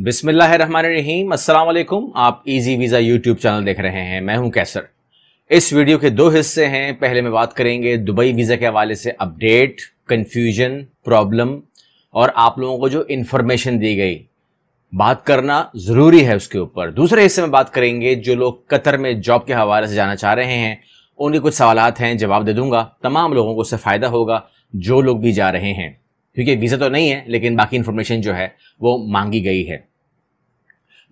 अस्सलाम वालेकुम आप इजी वीज़ा यूट्यूब चैनल देख रहे हैं मैं हूं कैसर इस वीडियो के दो हिस्से हैं पहले में बात करेंगे दुबई वीज़ा के हवाले से अपडेट कन्फ्यूजन प्रॉब्लम और आप लोगों को जो इन्फॉर्मेशन दी गई बात करना ज़रूरी है उसके ऊपर दूसरे हिस्से में बात करेंगे जो लोग कतर में जॉब के हवाले से जाना चाह रहे हैं उनके कुछ सवाल हैं जवाब दे दूंगा तमाम लोगों को उससे फ़ायदा होगा जो लोग भी जा रहे हैं क्योंकि वीज़ा तो नहीं है लेकिन बाकी इंफॉर्मेशन जो है वो मांगी गई है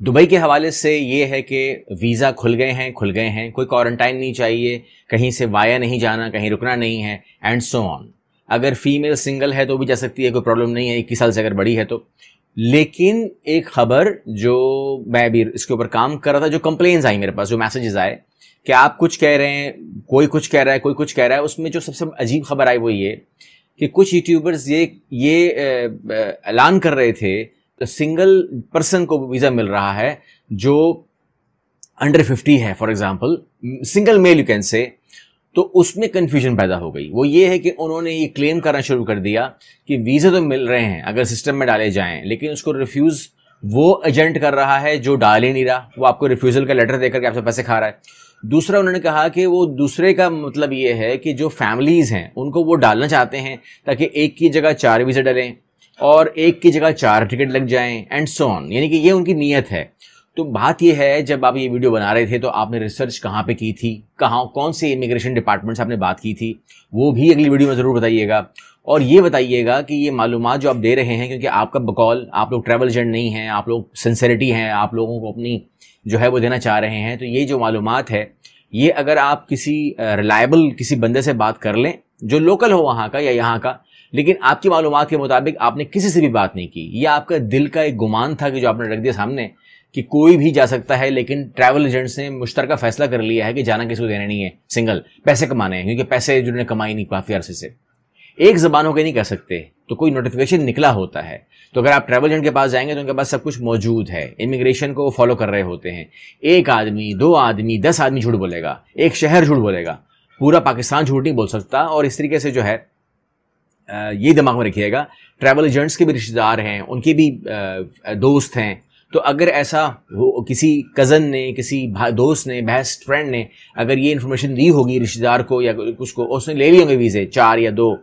दुबई के हवाले से ये है कि वीज़ा खुल गए हैं खुल गए हैं कोई क्वारंटाइन नहीं चाहिए कहीं से वाया नहीं जाना कहीं रुकना नहीं है एंड सो ऑन अगर फीमेल सिंगल है तो भी जा सकती है कोई प्रॉब्लम नहीं है इक्कीस साल से अगर बड़ी है तो लेकिन एक खबर जो मैं भी इसके ऊपर काम कर रहा था जो कंप्लेन्स आई मेरे पास जो मैसेजेस आए कि आप कुछ कह रहे हैं कोई कुछ कह रहा है कोई कुछ कह रहा है उसमें जो सबसे अजीब खबर आई वो ये कि कुछ यूट्यूबर्स ये ये ऐलान कर रहे थे तो सिंगल पर्सन को वीज़ा मिल रहा है जो अंडर फिफ्टी है for example single male you can say तो उसमें कन्फ्यूजन पैदा हो गई वो ये है कि उन्होंने ये क्लेम करना शुरू कर दिया कि वीज़ा तो मिल रहे हैं अगर सिस्टम में डाले जाएं लेकिन उसको रिफ्यूज़ वो एजेंट कर रहा है जो डाल ही नहीं रहा वो आपको रिफ्यूज़ल का लेटर देकर के आपसे पैसे खा रहा है दूसरा उन्होंने कहा कि वो दूसरे का मतलब ये है कि जो फैमिलीज़ हैं उनको वो डालना चाहते हैं ताकि एक की जगह चार वीज़े डलें और एक की जगह चार टिकट लग जाएं एंड सो ऑन यानी कि ये उनकी नीयत है तो बात यह है जब आप ये वीडियो बना रहे थे तो आपने रिसर्च कहाँ पे की थी कहाँ कौन से इमिग्रेशन डिपार्टमेंट से आपने बात की थी वो भी अगली वीडियो में ज़रूर बताइएगा और ये बताइएगा कि ये मालूम जो आप दे रहे हैं क्योंकि आपका बकौल आप लोग ट्रैवल एजेंट नहीं हैं आप लोग सिंसेरिटी हैं आप लोगों को अपनी जो है वो देना चाह रहे हैं तो ये जो मालूम है ये अगर आप किसी रिलायबल किसी बंदे से बात कर लें जो लोकल हो वहाँ का या यहाँ का लेकिन आपकी मालूम के मुताबिक आपने किसी से भी बात नहीं की यह आपका दिल का एक गुमान था कि जो आपने रख दिया सामने कि कोई भी जा सकता है लेकिन ट्रैवल एजेंट्स ने का फैसला कर लिया है कि जाना किसी को देना नहीं है सिंगल पैसे कमाने हैं क्योंकि पैसे जिन्होंने कमाई नहीं काफ़ी अरसे से एक जबानों के नहीं कर सकते तो कोई नोटिफिकेशन निकला होता है तो अगर आप ट्रैवल एजेंट के पास जाएंगे तो उनके पास सब कुछ मौजूद है इमिग्रेशन को फॉलो कर रहे होते हैं एक आदमी दो आदमी दस आदमी झूठ बोलेगा एक शहर झूठ बोलेगा पूरा पाकिस्तान झूठ नहीं बोल सकता और इस तरीके से जो है ये दिमाग में रखिएगा ट्रैवल एजेंट्स के भी रिश्तेदार हैं उनके भी दोस्त हैं तो अगर ऐसा हो किसी कज़न ने किसी दोस्त ने बेस्ट फ्रेंड ने अगर ये इन्फॉर्मेशन दी होगी रिश्तेदार को या कुछ को उसने ले लिए होंगे वीज़े चार या दो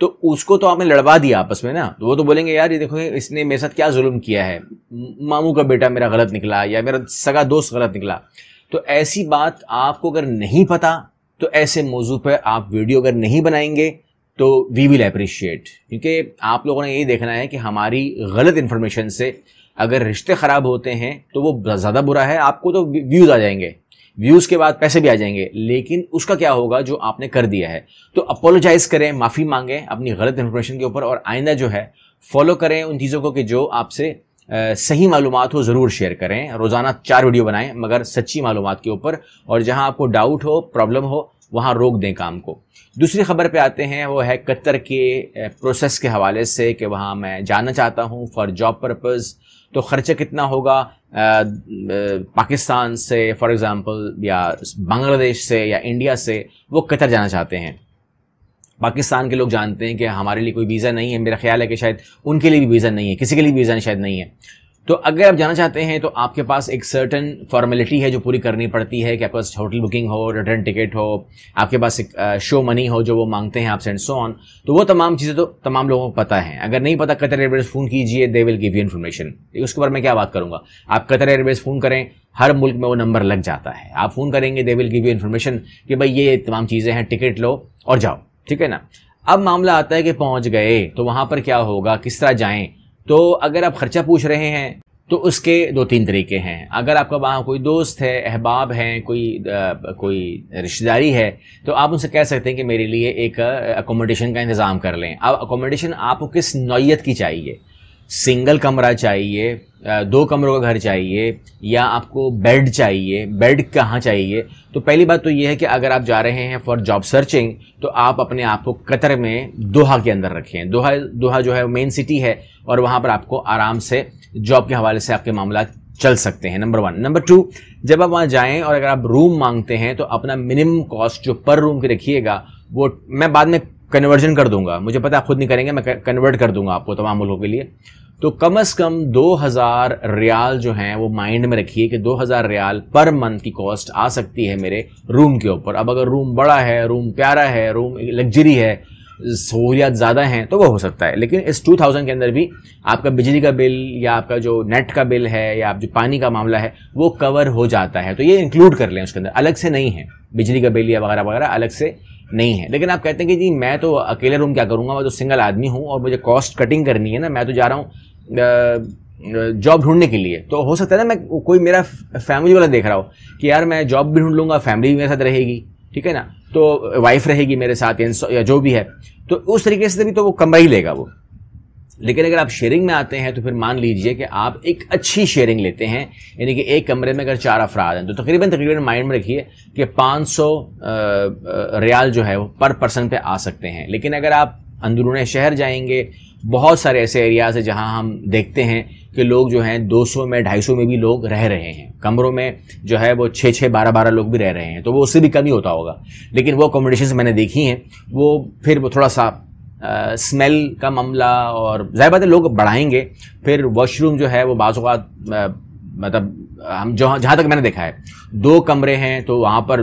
तो उसको तो आपने लड़वा दिया आपस में ना तो वो तो बोलेंगे यार ये देखो इसने मेरे साथ क्या जुल्म किया है मामू का बेटा मेरा गलत निकला या मेरा सगा दोस्त गलत निकला तो ऐसी बात आपको अगर नहीं पता तो ऐसे मौजू पर आप वीडियो अगर नहीं बनाएंगे तो वी विल अप्रिशिएट क्योंकि आप लोगों ने ये देखना है कि हमारी गलत इन्फॉर्मेशन से अगर रिश्ते ख़राब होते हैं तो वो ज़्यादा बुरा है आपको तो व्यूज़ आ जाएंगे व्यूज़ के बाद पैसे भी आ जाएंगे लेकिन उसका क्या होगा जो आपने कर दिया है तो अपोलोजाइज़ करें माफ़ी मांगें अपनी गलत इन्फॉर्मेशन के ऊपर और आइंदा जो है फॉलो करें उन चीज़ों को कि जो आपसे सही मालूम हो ज़रूर शेयर करें रोज़ाना चार वीडियो बनाएं मगर सच्ची मालूम के ऊपर और जहां आपको डाउट हो प्रॉब्लम हो वहां रोक दें काम को दूसरी खबर पे आते हैं वो है कतर के प्रोसेस के हवाले से कि वहां मैं जाना चाहता हूं फॉर जॉब पर्पज़ तो खर्चा कितना होगा पाकिस्तान से फॉर एग्ज़ाम्पल या बांग्लादेश से या इंडिया से वो कतर जाना चाहते हैं पाकिस्तान के लोग जानते हैं कि हमारे लिए कोई वीज़ा नहीं है मेरा ख्याल है कि शायद उनके लिए भी वीज़ा नहीं है किसी के लिए भी वीज़ा शायद नहीं है तो अगर आप जाना चाहते हैं तो आपके पास एक सर्टन फॉर्मेलिटी है जो पूरी करनी पड़ती है कि आपके पास होटल बुकिंग हो रिटर्न टिकट हो आपके पास एक शो मनी हो जो वो मांगते हैं आपसे एंड सो ऑन तो वो तमाम चीज़ें तो तमाम लोगों को पता है अगर नहीं पता कतर एयरवेज फ़ोन कीजिए they will give you information उसके बारे में क्या बात करूँगा आप कतर एयरवेज फ़ोन करें हर मुल्क में वो नंबर लग जाता है आप फ़ोन करेंगे they will give you information कि भाई ये तमाम चीज़ें हैं टिकट लो और जाओ ठीक है ना अब मामला आता है कि पहुंच गए तो वहां पर क्या होगा किस तरह जाएं तो अगर आप खर्चा पूछ रहे हैं तो उसके दो तीन तरीके हैं अगर आपका वहाँ कोई दोस्त है अहबाब हैं कोई आ, कोई रिश्तेदारी है तो आप उनसे कह सकते हैं कि मेरे लिए एक अकोमोडेशन का इंतज़ाम कर लें अब अकोमोडेशन आपको किस नौीयत की चाहिए सिंगल कमरा चाहिए दो कमरों का घर चाहिए या आपको बेड चाहिए बेड कहाँ चाहिए तो पहली बात तो ये है कि अगर आप जा रहे हैं फॉर जॉब सर्चिंग तो आप अपने आप को कतर में दोहा के अंदर रखें दोहा दोहा जो है मेन सिटी है और वहाँ पर आपको आराम से जॉब के हवाले से आपके मामला चल सकते हैं नंबर वन नंबर टू जब आप वहाँ जाएँ और अगर आप रूम मांगते हैं तो अपना मिनिमम कॉस्ट जो पर रूम की रखिएगा वो मैं बाद में कन्वर्जन कर दूंगा मुझे पता आप खुद नहीं करेंगे मैं कन्वर्ट कर दूंगा आपको तमाम मुल्कों के लिए तो कम से कम 2000 रियाल जो हैं वो माइंड में रखिए कि 2000 रियाल पर मंथ की कॉस्ट आ सकती है मेरे रूम के ऊपर अब अगर रूम बड़ा है रूम प्यारा है रूम लग्जरी है सहूलियात ज़्यादा हैं तो वो हो सकता है लेकिन इस 2000 के अंदर भी आपका बिजली का बिल या आपका जो नेट का बिल है या आप जो पानी का मामला है वो कवर हो जाता है तो ये इंक्लूड कर लें उसके अंदर अलग से नहीं है बिजली का बिल या वगैरह वगैरह अलग से नहीं है लेकिन आप कहते हैं कि जी मैं तो अकेले रूम क्या करूँगा मैं तो सिंगल आदमी हूँ और मुझे कॉस्ट कटिंग करनी है ना मैं तो जा रहा हूँ जॉब ढूंढने के लिए तो हो सकता है ना मैं कोई मेरा फैमिली वाला देख रहा हो कि यार मैं जॉब भी ढूंढ लूँगा फैमिली भी मेरे साथ रहेगी ठीक है ना तो वाइफ रहेगी मेरे साथ या जो भी है तो उस तरीके से भी तो वो कमा ही लेगा वो लेकिन अगर आप शेयरिंग में आते हैं तो फिर मान लीजिए कि आप एक अच्छी शेयरिंग लेते हैं यानी कि एक कमरे में अगर चार अफराद हैं तो तकरीबन तकरीबन माइंड में रखिए कि 500 रियाल जो है वो पर पर्सन पे आ सकते हैं लेकिन अगर आप अंदरूनी शहर जाएंगे बहुत सारे ऐसे एरियाज़ हैं जहाँ हम देखते हैं कि लोग जो हैं 200 में 250 में भी लोग रह रहे हैं कमरों में जो है वो छः छः बारह बारह लोग भी रह रहे हैं तो वो उससे भी कम ही होता होगा लेकिन वो अकोमोडेशन मैंने देखी हैं वो फिर वो थोड़ा सा आ, स्मेल का मामला और ज़ाहिर बात है लोग बढ़ाएंगे फिर वॉशरूम जो है वो बाज़ात मतलब हम जहाँ जहाँ तक मैंने देखा है दो कमरे हैं तो वहाँ पर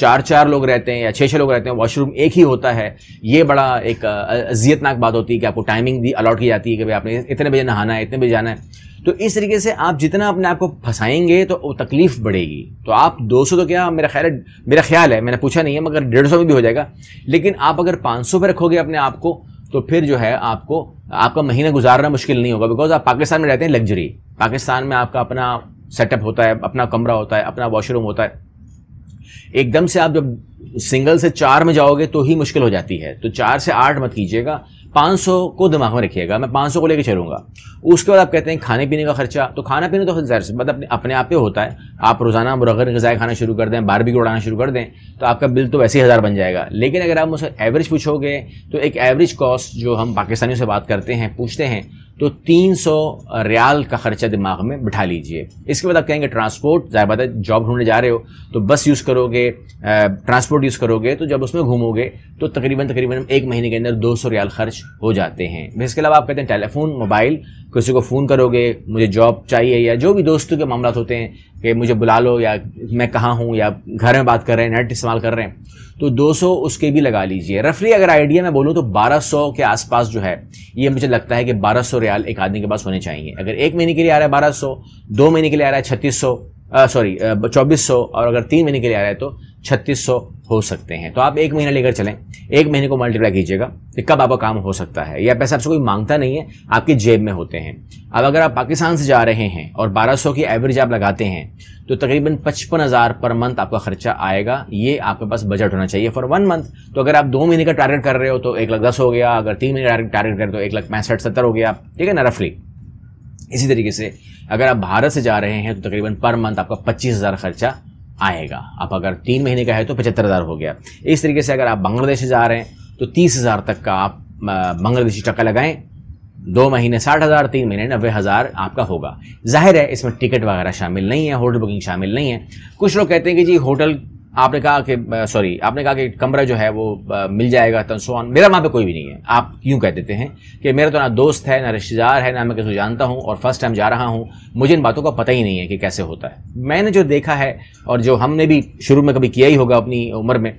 चार चार लोग रहते हैं या छः छः लोग रहते हैं वॉशरूम एक ही होता है ये बड़ा एक अजियतनाक बात होती है कि आपको टाइमिंग भी अलाट की जाती है कि भाई आपने इतने बजे नहाना है इतने बजे जाना है तो इस तरीके से आप जितना अपने आप को फंसाएंगे तो वो तकलीफ बढ़ेगी तो आप 200 तो क्या मेरा ख्याल मेरा ख्याल है मैंने पूछा नहीं है मगर डेढ़ सौ में भी हो जाएगा लेकिन आप अगर 500 पर रखोगे अपने आप को तो फिर जो है आपको आपका महीना गुजारना मुश्किल नहीं होगा बिकॉज आप पाकिस्तान में रहते हैं लग्जरी पाकिस्तान में आपका अपना सेटअप होता है अपना कमरा होता है अपना वॉशरूम होता है एकदम से आप जब सिंगल से चार में जाओगे तो ही मुश्किल हो जाती है तो चार से आठ मत कीजिएगा 500 को दिमाग में रखिएगा मैं 500 को लेकर चलूंगा उसके बाद आप कहते हैं खाने पीने का खर्चा तो खाना पीना तो जहर से मतलब अपने अपने आप पे होता है आप रोज़ाना मुरगर गज़ाएँ खाना शुरू कर दें बारबी को उड़ाना शुरू कर दें तो आपका बिल तो वैसे ही हज़ार बन जाएगा लेकिन अगर आप मुझसे एवरेज पूछोगे तो एक एवरेज कॉस्ट जो हम पाकिस्तानियों से बात करते हैं पूछते हैं तो 300 रियाल का खर्चा दिमाग में बिठा लीजिए इसके बाद आप कहेंगे ट्रांसपोर्ट ज़ाहिर बात है जॉब ढूंढने जा रहे हो तो बस यूज़ करोगे ट्रांसपोर्ट यूज़ करोगे तो जब उसमें घूमोगे तो तकरीबन तकरीबन एक महीने के अंदर 200 रियाल खर्च हो जाते हैं इसके अलावा आप कहते हैं टेलीफोन मोबाइल किसी को फ़ोन करोगे मुझे जॉब चाहिए या जो भी दोस्तों के मामला होते हैं कि मुझे बुला लो या मैं कहाँ हूँ या घर में बात कर रहे हैं नेट इस्तेमाल कर रहे हैं तो 200 उसके भी लगा लीजिए रफली अगर आइडिया मैं बोलूँ तो 1200 के आसपास जो है ये मुझे लगता है कि 1200 रियाल एक आदमी के पास होने चाहिए अगर एक महीने के लिए आ रहा है बारह दो महीने के लिए आ रहा है छत्तीस सॉरी चौबीस और अगर तीन महीने के लिए आ रहा है तो छत्तीस हो सकते हैं तो आप एक महीना लेकर चलें एक महीने को मल्टीप्लाई कीजिएगा कि कब आपका काम हो सकता है या पैसा आपसे कोई मांगता नहीं है आपकी जेब में होते हैं अब अगर आप पाकिस्तान से जा रहे हैं और 1200 की एवरेज आप लगाते हैं तो तकरीबन पचपन हज़ार पर मंथ आपका खर्चा आएगा ये आपके पास बजट होना चाहिए फॉर वन मंथ तो अगर आप दो महीने का टारगेट कर रहे हो तो एक लाख दस हो गया अगर तीन महीने का टारगेट करें तो एक लाख पैंसठ सत्तर हो गया ठीक है ना रफली इसी तरीके से अगर आप भारत से जा रहे हैं तो तकरीबन पर मंथ आपका पच्चीस हज़ार खर्चा आएगा आप अगर तीन महीने का है तो पचहत्तर हज़ार हो गया इस तरीके से अगर आप बांग्लादेश जा रहे हैं तो तीस हज़ार तक का आप बांग्लादेशी टका लगाएं दो महीने साठ हज़ार तीन महीने नब्बे हज़ार आपका होगा जाहिर है इसमें टिकट वगैरह शामिल नहीं है होटल बुकिंग शामिल नहीं है कुछ लोग कहते हैं कि जी होटल आपने कहा कि सॉरी आपने कहा कि कमरा जो है वो आ, मिल जाएगा तनसुआन तो मेरा वहाँ पे कोई भी नहीं है आप यूँ कह देते हैं कि मेरा तो ना दोस्त है ना रिश्तेदार है ना मैं किसी जानता हूँ और फर्स्ट टाइम जा रहा हूँ मुझे इन बातों का पता ही नहीं है कि कैसे होता है मैंने जो देखा है और जो हमने भी शुरू में कभी किया ही होगा अपनी उम्र में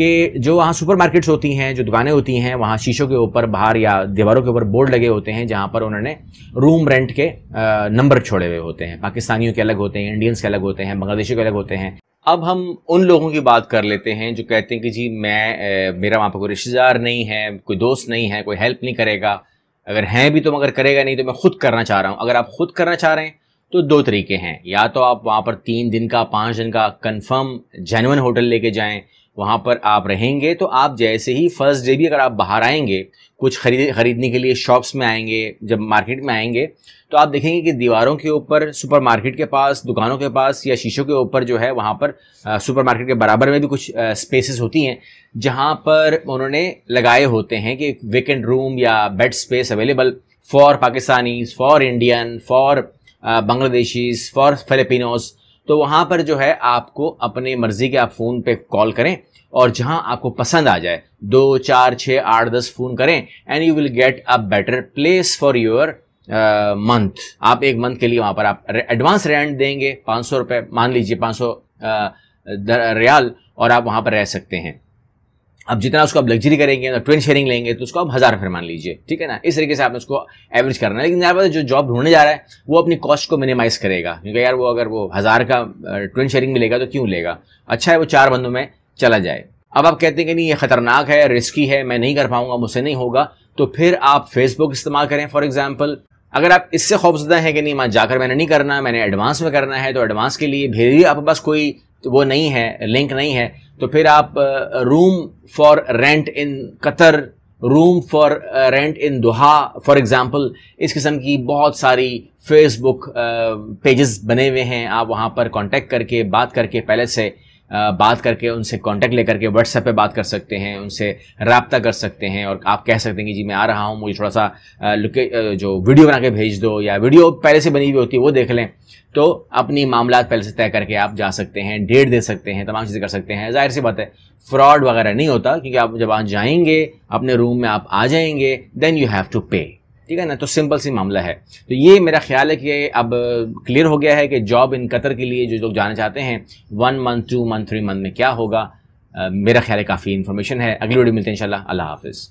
कि जो वहाँ सुपर मार्केट्स होती हैं जो दुकानें होती हैं वहाँ शीशों के ऊपर बाहर या दीवारों के ऊपर बोर्ड लगे होते हैं जहाँ पर उन्होंने रूम रेंट के नंबर छोड़े हुए होते हैं पाकिस्तानियों के अलग होते हैं इंडियंस के अलग होते हैं बांग्लादेशी के अलग होते हैं अब हम उन लोगों की बात कर लेते हैं जो कहते हैं कि जी मैं मेरा वहाँ पर कोई रिश्तेदार नहीं है कोई दोस्त नहीं है कोई हेल्प नहीं करेगा अगर हैं भी तो मगर करेगा नहीं तो मैं खुद करना चाह रहा हूँ अगर आप खुद करना चाह रहे हैं तो दो तरीके हैं या तो आप वहाँ पर तीन दिन का पाँच दिन का कन्फर्म जेनवन होटल लेके जाएँ वहाँ पर आप रहेंगे तो आप जैसे ही फर्स्ट डे भी अगर आप बाहर आएंगे कुछ खरीद खरीदने के लिए शॉप्स में आएंगे जब मार्केट में आएंगे तो आप देखेंगे कि दीवारों के ऊपर सुपरमार्केट के पास दुकानों के पास या शीशों के ऊपर जो है वहाँ पर सुपरमार्केट के बराबर में भी कुछ स्पेसेस होती हैं जहाँ पर उन्होंने लगाए होते हैं कि वेकेंट रूम या bed space available for Pakistanis for Indian for Bangladeshis for Filipinos तो वहाँ पर जो है आपको अपनी मर्जी के आप फ़ोन पे कॉल करें और जहाँ आपको पसंद आ जाए दो चार छः आठ दस फ़ोन करें and you will get a better place for your month आप एक मंथ के लिए वहाँ पर आप एडवांस रेंट देंगे पाँच सौ रुपये मान लीजिए पाँच सौ रियाल uh, और आप वहाँ पर रह सकते हैं अब जितना उसको आप लग्जरी करेंगे ना ट्रेन शेयरिंग लेंगे तो उसको आप हज़ार फिर मान लीजिए ठीक है ना इस तरीके से आपने उसको एवरेज करना है लेकिन यहाँ पर जो जॉब ढूंढने जा रहा है वो अपनी कॉस्ट को मिनिमाइज करेगा क्योंकि यार वो अगर वो हज़ार का ट्रेन शेयरिंग में लेगा तो क्यों लेगा अच्छा है वो चार बंदों में चला जाए अब आप कहते हैं कि नहीं ये खतरनाक है रिस्की है मैं नहीं कर पाऊंगा मुझसे नहीं होगा तो फिर आप फेसबुक इस्तेमाल करें फॉर एग्जाम्पल अगर आप इससे खौफजदा हैं कि नहीं वहाँ जाकर मैंने नहीं करना मैंने एडवांस में करना है तो एडवांस के लिए भी आपके पास कोई वो नहीं है लिंक नहीं है तो फिर आप room for rent in Qatar room for rent in Doha for example इस किस्म की बहुत सारी फेसबुक पेजेस बने हुए हैं आप वहाँ पर कांटेक्ट करके बात करके पहले से बात करके उनसे कांटेक्ट लेकर के व्हाट्सएप पे बात कर सकते हैं उनसे रबता कर सकते हैं और आप कह सकते हैं कि जी मैं आ रहा हूँ मुझे थोड़ा सा लुके जो वीडियो बना के भेज दो या वीडियो पहले से बनी हुई होती है वो देख लें तो अपनी मामला पहले से तय करके आप जा सकते हैं डेट दे सकते हैं तमाम चीज़ें कर सकते हैं जाहिर सी बात है फ्रॉड वगैरह नहीं होता क्योंकि आप जब आप जाएंगे अपने रूम में आप आ जाएंगे देन यू हैव टू पे ठीक है ना तो सिंपल सी मामला है तो ये मेरा ख्याल है कि अब क्लियर हो गया है कि जॉब इन कतर के लिए जो लोग जाना चाहते हैं one month two month three month में क्या होगा मेरा ख्याल है काफ़ी इन्फॉर्मेशन है अगली वीडियो मिलते हैं इंशाल्लाह अल्लाह हाफिज़